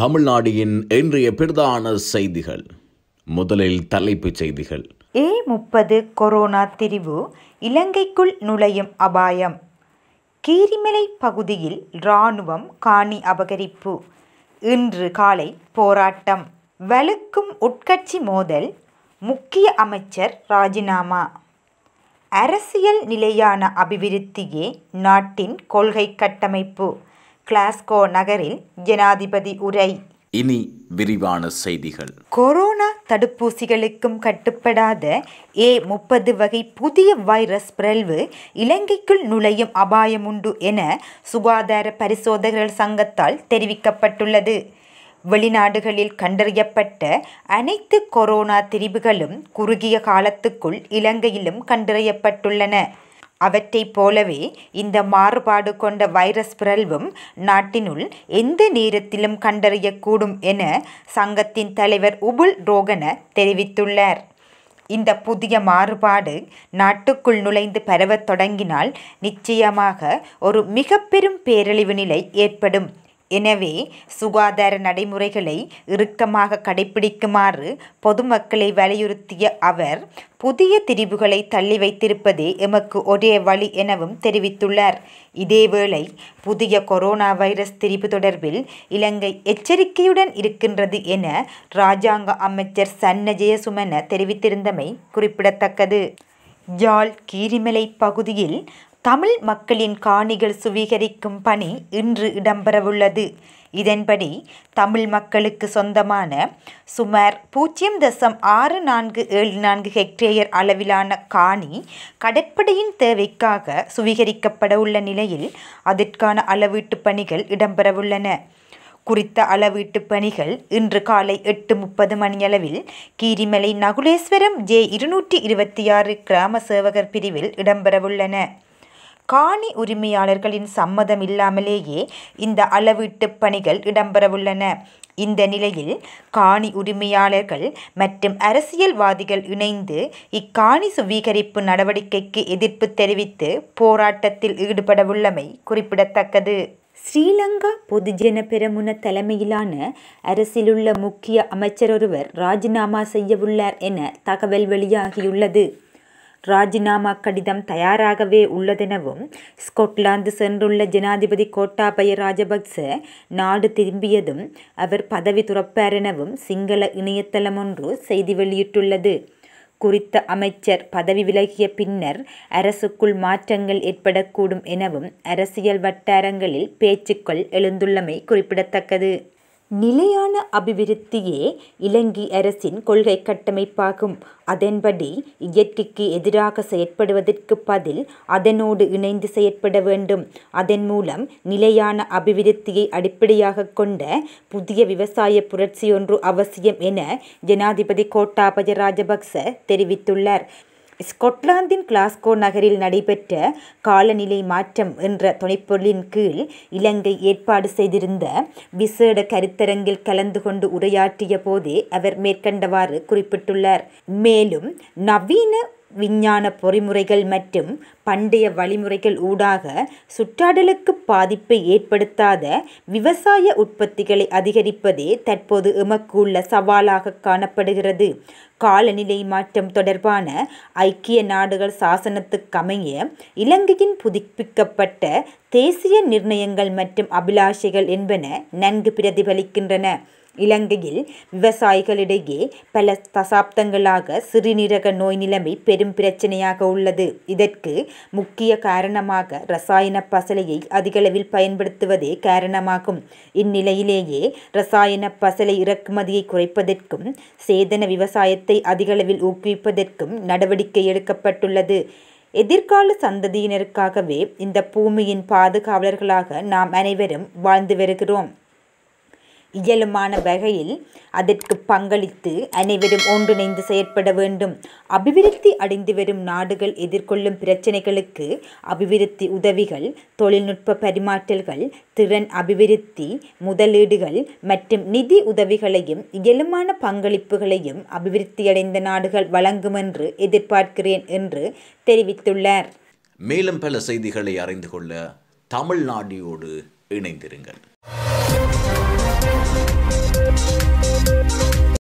தமிழ்நாடின் இன்றைய பிரதான செய்திகள் முதலில் தலைப்புச் செய்திகள் ஏ முப்பது கொரோனா திரிவு இலங்கைக்குள் நுழையும் அபாயம் கீரிமலை பகுதியில் இராணுவம் காணி அபகரிப்பு இன்று காலை போராட்டம் வலுக்கும் உட்கட்சி மோதல் முக்கிய அமைச்சர் ராஜினாமா அரசியல் நிலையான அபிவிருத்தியே நாட்டின் கொள்கை கட்டமைப்பு கிளாஸ்கோ நகரில் ஜனாதிபதி உரை இனி விரிவான செய்திகள் கொரோனா தடுப்பூசிகளுக்கும் கட்டுப்படாத ஏ முப்பது வகை புதிய வைரஸ் பிறழ்வு இலங்கைக்குள் நுழையும் அபாயம் உண்டு என சுகாதார பரிசோதகர்கள் சங்கத்தால் தெரிவிக்கப்பட்டுள்ளது வெளிநாடுகளில் கண்டறியப்பட்ட அனைத்து கொரோனா திரிவுகளும் குறுகிய காலத்துக்குள் இலங்கையிலும் கண்டறியப்பட்டுள்ளன அவற்றைப் போலவே இந்த மாறுபாடு கொண்ட வைரஸ் பிறல்வும் நாட்டினுள் எந்த நேரத்திலும் கண்டறியக்கூடும் என சங்கத்தின் தலைவர் உபுல் ரோகன தெரிவித்துள்ளார் இந்த புதிய மாறுபாடு நாட்டுக்குள் நுழைந்து பரவத் தொடங்கினால் நிச்சயமாக ஒரு மிக பெரும் பேரழிவு நிலை ஏற்படும் எனவே சுகாதார நடைமுறைகளை இறுக்கமாக கடைபிடிக்குமாறு பொதுமக்களை வலியுறுத்திய அவர் புதிய திரிவுகளை தள்ளி வைத்திருப்பதே எமக்கு ஒரே வழி எனவும் தெரிவித்துள்ளார் இதேவேளை புதிய கொரோனா வைரஸ் திரிவு தொடர்பில் இலங்கை எச்சரிக்கையுடன் இருக்கின்றது என இராஜாங்க அமைச்சர் சன்ன ஜெயசுமன தெரிவித்திருந்தமை குறிப்பிடத்தக்கது யாழ் கீரிமலை பகுதியில் தமிழ் மக்களின் காணிகள் சுவீகரிக்கும் பணி இன்று இடம்பெறவுள்ளது இதன்படி தமிழ் மக்களுக்கு சொந்தமான சுமார் பூஜ்ஜியம் தசம் ஆறு நான்கு ஏழு நான்கு ஹெக்டேயர் அளவிலான காணி கடற்படையின் தேவைக்காக சுவீகரிக்கப்பட உள்ள நிலையில் அதற்கான அளவீட்டு பணிகள் இடம்பெறவுள்ளன குறித்த அளவீட்டு பணிகள் இன்று காலை எட்டு முப்பது மணியளவில் கீரிமலை நகுலேஸ்வரம் ஜே இருநூற்றி இருபத்தி ஆறு கிராம சேவகர் பிரிவில் இடம்பெறவுள்ளன காணி உரிமையாளர்களின் சம்மதம் இல்லாமலேயே இந்த அளவீட்டு பணிகள் இடம்பெறவுள்ளன இந்த நிலையில் காணி உரிமையாளர்கள் மற்றும் அரசியல்வாதிகள் இணைந்து இக்காணி சுவீகரிப்பு நடவடிக்கைக்கு எதிர்ப்பு தெரிவித்து போராட்டத்தில் ஈடுபடவுள்ளமை குறிப்பிடத்தக்கது ஸ்ரீலங்கா பொதுஜன பெருமுன தலைமையிலான அரசிலுள்ள முக்கிய அமைச்சரொருவர் ராஜினாமா செய்யவுள்ளார் என தகவல் வெளியாகியுள்ளது ராஜினாமா கடிதம் தயாராகவே உள்ளதெனவும் ஸ்கொட்லாந்து சென்றுள்ள ஜனாதிபதி கோட்டாபய ராஜபக்ச நாடு திரும்பியதும் அவர் பதவி துறப்பார் எனவும் சிங்கள இணையதளம் ஒன்று செய்தி வெளியிட்டுள்ளது குறித்த அமைச்சர் பதவி விலகிய பின்னர் அரசுக்குள் மாற்றங்கள் ஏற்படக்கூடும் எனவும் அரசியல் வட்டாரங்களில் பேச்சுக்கள் எழுந்துள்ளமை குறிப்பிடத்தக்கது நிலையான அபிவிருத்தியே இலங்கை அரசின் கொள்கை கட்டமைப்பாகும். அதன்படி இயற்கைக்கு எதிராக செயற்படுவதற்கு பதில் அதனோடு இணைந்து செயற்பட வேண்டும். அதன் மூலம் நிலையான அபிவிருத்தியை அடிப்படையாக கொண்ட புதிய விவசாய புரட்சியொன்று அவசியம் என ஜனாதிபதி கோட்டாபய ராஜபக்ஷ தெரிவித்துள்ளார். ஸ்கொட்லாந்தின் கிளாஸ்கோ நகரில் நடைபெற்ற காலநிலை மாற்றம் என்ற துணைப்பொருளின் கீழ் இலங்கை ஏற்பாடு செய்திருந்த விசேட கருத்தரங்கில் கலந்து கொண்டு உரையாற்றிய போதே அவர் மேற்கண்டவாறு குறிப்பிட்டுள்ளார் மேலும் நவீன விஞ்ஞான பொறிமுறைகள் மற்றும் பண்டைய வழிமுறைகள் ஊடாக சுற்றாடலுக்கு பாதிப்பை ஏற்படுத்தாத விவசாய உற்பத்திகளை அதிகரிப்பதே தற்போது எமக்கு உள்ள சவாலாக காணப்படுகிறது காலநிலை மாற்றம் தொடர்பான ஐக்கிய நாடுகள் சாசனத்துக்கமைய இலங்கையின் புதுப்பிக்கப்பட்ட தேசிய நிர்ணயங்கள் மற்றும் அபிலாஷைகள் என்பன நன்கு பிரதிபலிக்கின்றன இலங்கையில் விவசாயிகளிடையே பல தசாப்தங்களாக சிறுநீரக நோய் நிலைமை பெரும் பிரச்சனையாக உள்ளது இதற்கு முக்கிய காரணமாக ரசாயன பசலையை அதிகளவில் பயன்படுத்துவதே காரணமாகும் இந்நிலையிலேயே ரசாயன பசலை இறக்குமதியை குறைப்பதற்கும் சேதன விவசாயத்தை அதிகளவில் ஊக்குவிப்பதற்கும் நடவடிக்கை எடுக்கப்பட்டுள்ளது எதிர்கால சந்ததியினருக்காகவே இந்த பூமியின் பாதுகாவலர்களாக நாம் அனைவரும் வாழ்ந்து வருகிறோம் இயலுமான வகையில் அதற்கு பங்களித்து அனைவரும் ஒன்றிணைந்து செயற்பட வேண்டும் அபிவிருத்தி அடைந்து வரும் நாடுகள் எதிர்கொள்ளும் பிரச்சனைகளுக்கு அபிவிருத்தி உதவிகள் தொழில்நுட்ப பரிமாற்றல்கள் திறன் அபிவிருத்தி முதலீடுகள் மற்றும் நிதி உதவிகளையும் இயலுமான பங்களிப்புகளையும் அபிவிருத்தியடைந்த நாடுகள் வழங்கும் என்று எதிர்பார்க்கிறேன் என்று தெரிவித்துள்ளார் மேலும் பல செய்திகளை அறிந்து கொள்ள தமிழ்நாடியோடு இணைந்திருங்கள்